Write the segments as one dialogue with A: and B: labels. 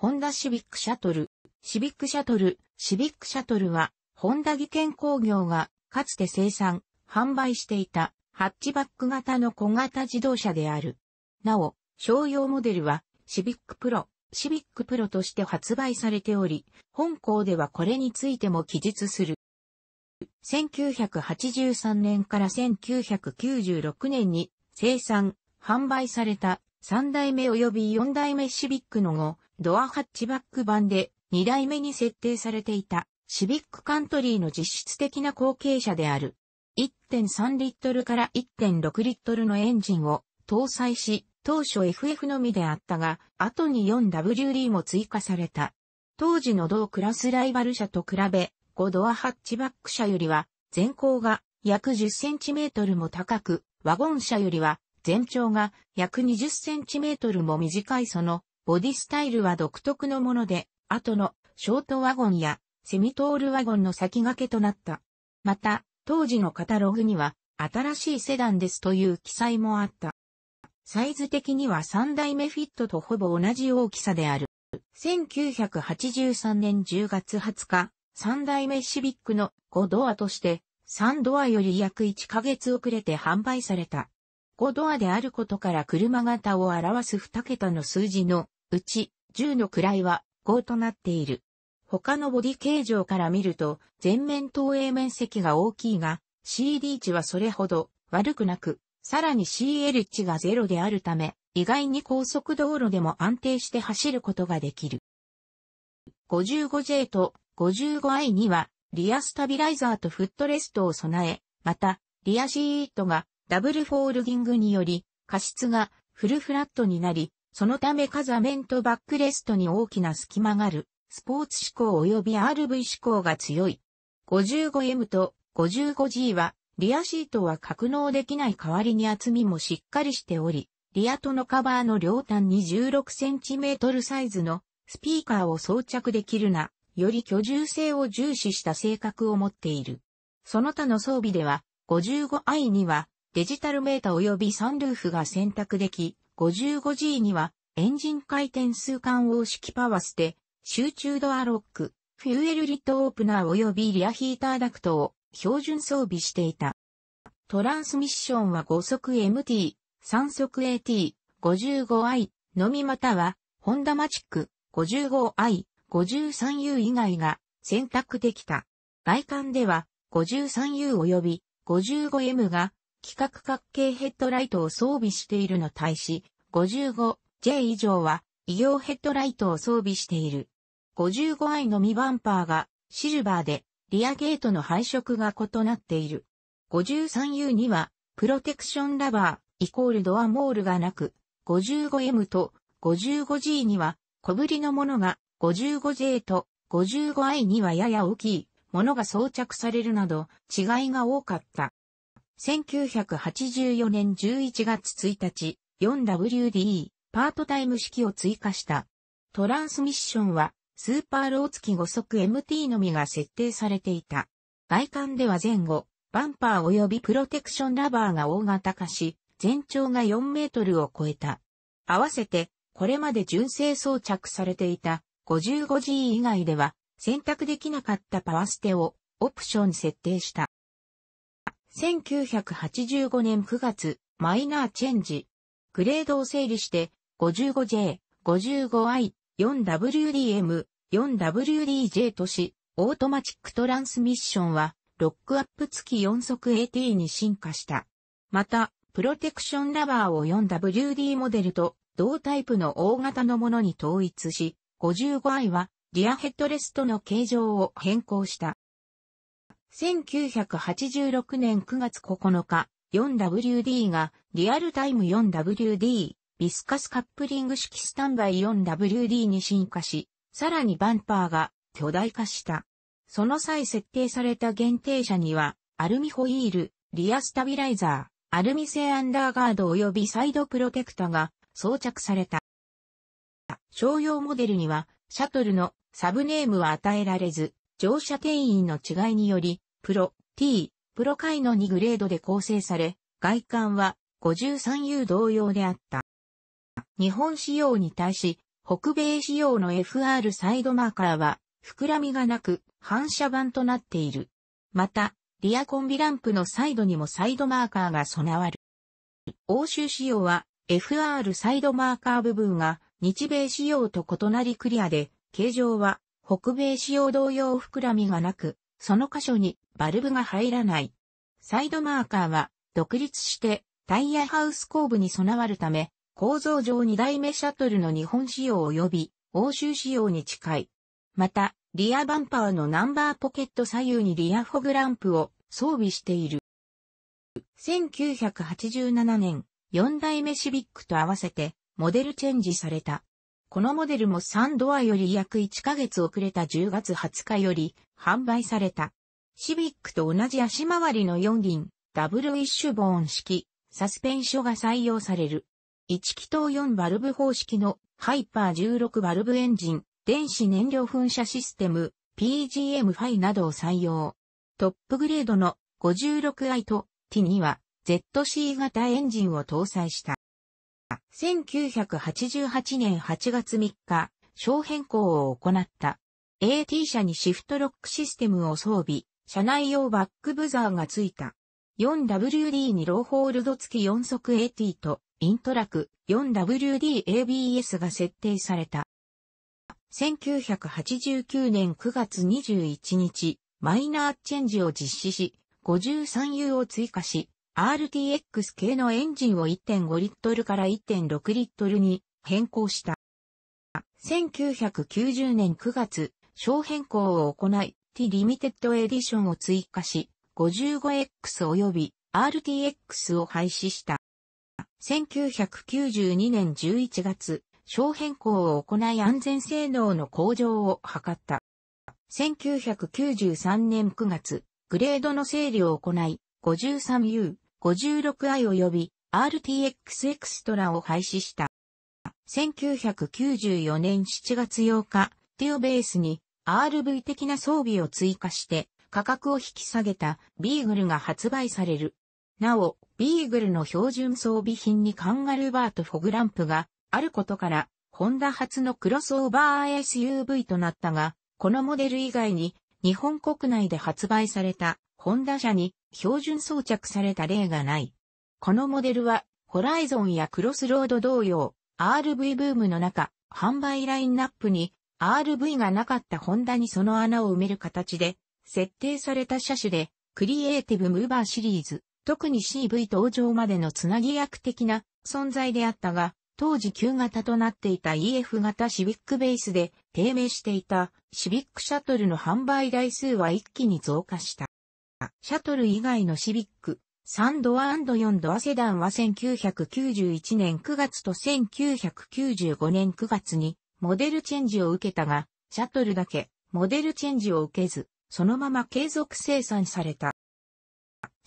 A: ホンダシビックシャトル。シビックシャトル、シビックシャトルは、ホンダ技研工業が、かつて生産、販売していた、ハッチバック型の小型自動車である。なお、商用モデルは、シビックプロ、シビックプロとして発売されており、本校ではこれについても記述する。1983年から1996年に生産、販売された3代目及び4代目シビックの後、ドアハッチバック版で2代目に設定されていたシビックカントリーの実質的な後継者である。1.3リットルから1.6リットルのエンジンを搭載し、当初 FF のみであったが、後に 4WD も追加された。当時の同クラスライバル車と比べ、5ドアハッチバック車よりは、前高が約 10cm も高く、ワゴン車よりは全長が約20センチメートルも短いそのボディスタイルは独特のもので、後のショートワゴンやセミトールワゴンの先駆けとなった。また、当時のカタログには新しいセダンですという記載もあった。サイズ的には3代目フィットとほぼ同じ大きさである。1983年10月20日、3代目シビックの5ドアとして3ドアより約1ヶ月遅れて販売された。5ドアであることから車型を表す2桁の数字のうち10の位は5となっている。他のボディ形状から見ると全面投影面積が大きいが CD 値はそれほど悪くなく、さらに CL 値が0であるため意外に高速道路でも安定して走ることができる。55J と 55i にはリアスタビライザーとフットレストを備え、またリアシートがダブルフォールディングにより、過失がフルフラットになり、そのためカザメントバックレストに大きな隙間がある、スポーツ志向及び RV 志向が強い。55M と 55G は、リアシートは格納できない代わりに厚みもしっかりしており、リアとのカバーの両端に 16cm サイズのスピーカーを装着できるな、より居住性を重視した性格を持っている。その他の装備では、55i にはデジタルメータ及びサンルーフが選択でき、55G にはエンジン回転数間応式パワーステ、集中ドアロック、フューエルリットオープナー及びリアヒーターダクトを標準装備していた。トランスミッションは5速 MT、3速 AT、55i のみまたは、ホンダマチック 55i、53U 以外が選択できた。外観では 53U 及び 55M が規格角形ヘッドライトを装備しているの対し、55J 以上は、異形ヘッドライトを装備している。55i のみバンパーが、シルバーで、リアゲートの配色が異なっている。53U には、プロテクションラバー、イコールドアモールがなく、55M と 55G には、小ぶりのものが 55J と 55i にはやや大きいものが装着されるなど、違いが多かった。1984年11月1日、4WD、パートタイム式を追加した。トランスミッションは、スーパーロー付き5速 MT のみが設定されていた。外観では前後、バンパー及びプロテクションラバーが大型化し、全長が4メートルを超えた。合わせて、これまで純正装着されていた 55G 以外では選択できなかったパワステをオプション設定した。1985年9月、マイナーチェンジ。グレードを整理して、55J、55I、4WDM、4WDJ とし、オートマチックトランスミッションは、ロックアップ付き4速 AT に進化した。また、プロテクションラバーを 4WD モデルと同タイプの大型のものに統一し、55i はリアヘッドレストの形状を変更した。1986年9月9日、4WD がリアルタイム 4WD、ビスカスカップリング式スタンバイ 4WD に進化し、さらにバンパーが巨大化した。その際設定された限定車には、アルミホイール、リアスタビライザー、アルミ製アンダーガード及びサイドプロテクタが装着された。商用モデルには、シャトルのサブネームは与えられず、乗車定員の違いにより、プロ、T、プロ界の2グレードで構成され、外観は 53U 同様であった。日本仕様に対し、北米仕様の FR サイドマーカーは、膨らみがなく、反射板となっている。また、リアコンビランプのサイドにもサイドマーカーが備わる。欧州仕様は、FR サイドマーカー部分が日米仕様と異なりクリアで、形状は北米仕様同様膨らみがなく、その箇所にバルブが入らない。サイドマーカーは独立してタイヤハウス後部に備わるため、構造上2代目シャトルの日本仕様及び欧州仕様に近い。また、リアバンパーのナンバーポケット左右にリアフォグランプを装備している。1987年、4代目シビックと合わせてモデルチェンジされた。このモデルも3ドアより約1ヶ月遅れた10月20日より販売された。シビックと同じ足回りの4輪、ダブルウィッシュボーン式、サスペンションが採用される。1気筒4バルブ方式のハイパー16バルブエンジン、電子燃料噴射システム、PGM5 などを採用。トップグレードの 56i と T2 は ZC 型エンジンを搭載した。1988年8月3日、小変更を行った。AT 車にシフトロックシステムを装備、車内用バックブザーが付いた。4WD にローホールド付き4速 AT と、イントラク 4WDABS が設定された。1989年9月21日、マイナーチェンジを実施し、53U を追加し、RTX 系のエンジンを1.5リットルから1.6リットルに変更した。1990年9月、小変更を行い、T リミテッドエディションを追加し、55X 及び RTX を廃止した。1992年11月、小変更を行い安全性能の向上を図った。1993年9月、グレードの整理を行い、53U、56i 及び RTX エクストラを廃止した。1994年7月8日、ティオベースに RV 的な装備を追加して価格を引き下げたビーグルが発売される。なお、ビーグルの標準装備品にカンガルーバーとフォグランプがあることから、ホンダ初のクロスオーバー SUV となったが、このモデル以外に日本国内で発売されたホンダ車に標準装着された例がない。このモデルは、ホライゾンやクロスロード同様、RV ブームの中、販売ラインナップに RV がなかったホンダにその穴を埋める形で、設定された車種で、クリエイティブムーバーシリーズ、特に CV 登場までのつなぎ役的な存在であったが、当時旧型となっていた EF 型シビックベースで低迷していたシビックシャトルの販売台数は一気に増加した。シャトル以外のシビック、3ドア &4 ドアセダンは1991年9月と1995年9月にモデルチェンジを受けたが、シャトルだけモデルチェンジを受けず、そのまま継続生産された。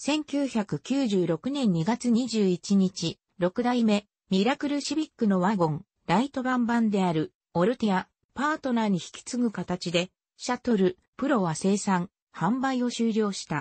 A: 1996年2月21日、6代目、ミラクルシビックのワゴン、ライト版版である、オルティア、パートナーに引き継ぐ形で、シャトル、プロは生産、販売を終了した。